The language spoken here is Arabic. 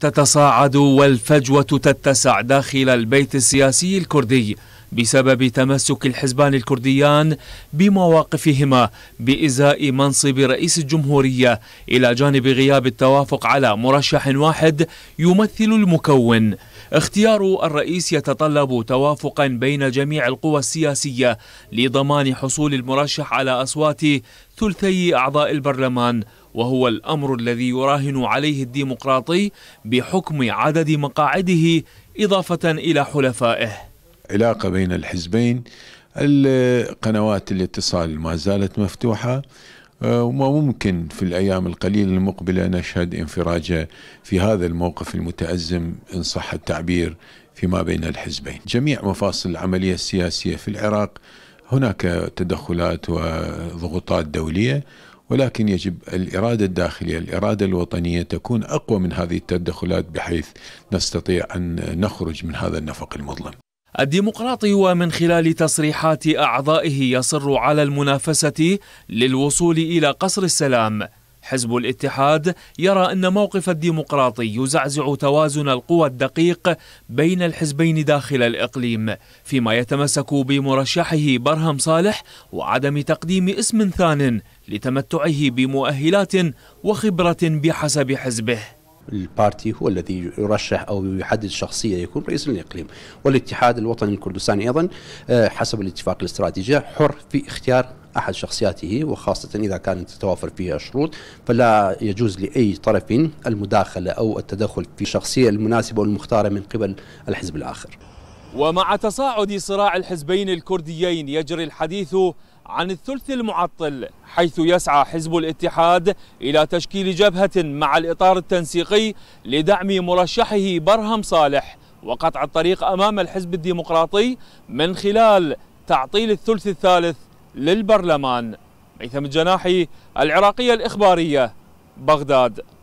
تتصاعد والفجوة تتسع داخل البيت السياسي الكردي بسبب تمسك الحزبان الكرديان بمواقفهما بإزاء منصب رئيس الجمهورية إلى جانب غياب التوافق على مرشح واحد يمثل المكون اختيار الرئيس يتطلب توافقا بين جميع القوى السياسية لضمان حصول المرشح على أصوات ثلثي أعضاء البرلمان وهو الأمر الذي يراهن عليه الديمقراطي بحكم عدد مقاعده إضافة إلى حلفائه علاقة بين الحزبين القنوات الاتصال ما زالت مفتوحة آه، وممكن في الأيام القليلة المقبلة نشهد انفراجة في هذا الموقف المتأزم إن صح التعبير فيما بين الحزبين جميع مفاصل العملية السياسية في العراق هناك تدخلات وضغوطات دولية ولكن يجب الإرادة الداخلية الإرادة الوطنية تكون أقوى من هذه التدخلات بحيث نستطيع أن نخرج من هذا النفق المظلم الديمقراطي ومن خلال تصريحات أعضائه يصر على المنافسة للوصول إلى قصر السلام حزب الاتحاد يرى أن موقف الديمقراطي يزعزع توازن القوى الدقيق بين الحزبين داخل الإقليم فيما يتمسك بمرشحه برهم صالح وعدم تقديم اسم ثان لتمتعه بمؤهلات وخبرة بحسب حزبه البارتي هو الذي يرشح او يحدد شخصيه يكون رئيس للاقليم، والاتحاد الوطني الكردستاني ايضا آه، حسب الاتفاق الاستراتيجي حر في اختيار احد شخصياته وخاصه اذا كانت تتوافر فيها شروط فلا يجوز لاي طرف المداخله او التدخل في الشخصيه المناسبه والمختاره من قبل الحزب الاخر. ومع تصاعد صراع الحزبين الكرديين يجري الحديث عن الثلث المعطل حيث يسعى حزب الاتحاد إلى تشكيل جبهة مع الإطار التنسيقي لدعم مرشحه برهم صالح وقطع الطريق أمام الحزب الديمقراطي من خلال تعطيل الثلث الثالث للبرلمان ميثم الجناحي العراقية الإخبارية بغداد